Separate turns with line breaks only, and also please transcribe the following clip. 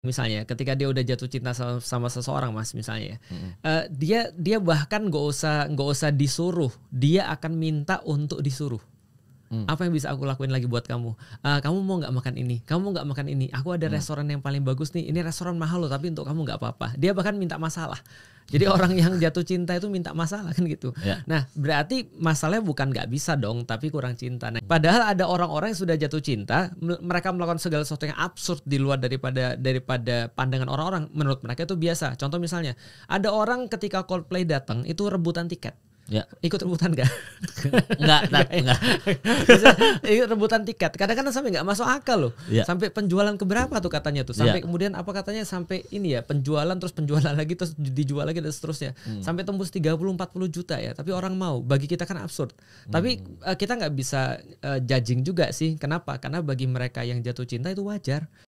misalnya ketika dia udah jatuh cinta sama, sama seseorang mas misalnya mm-hmm. uh, dia dia bahkan nggak usah nggak usah disuruh dia akan minta untuk disuruh Hmm. Apa yang bisa aku lakuin lagi buat kamu? Uh, kamu mau nggak makan ini? Kamu nggak makan ini? Aku ada hmm. restoran yang paling bagus nih. Ini restoran mahal loh, tapi untuk kamu nggak apa-apa. Dia bahkan minta masalah. Jadi orang yang jatuh cinta itu minta masalah kan gitu. Yeah. Nah berarti masalahnya bukan nggak bisa dong, tapi kurang cinta. Nah, padahal ada orang-orang yang sudah jatuh cinta, mereka melakukan segala sesuatu yang absurd di luar daripada daripada pandangan orang-orang. Menurut mereka itu biasa. Contoh misalnya, ada orang ketika Coldplay datang itu rebutan tiket. Ya. Ikut rebutan gak? Enggak, enggak, enggak. ikut rebutan tiket. Kadang-kadang sampai nggak masuk akal loh. Ya. Sampai penjualan ke berapa tuh katanya tuh. Sampai ya. kemudian apa katanya sampai ini ya penjualan terus penjualan lagi terus dijual lagi dan seterusnya. Hmm. Sampai tembus 30 40 juta ya. Tapi orang mau. Bagi kita kan absurd. Hmm. Tapi uh, eh, kita nggak bisa uh, judging juga sih. Kenapa? Karena bagi mereka yang jatuh cinta itu wajar.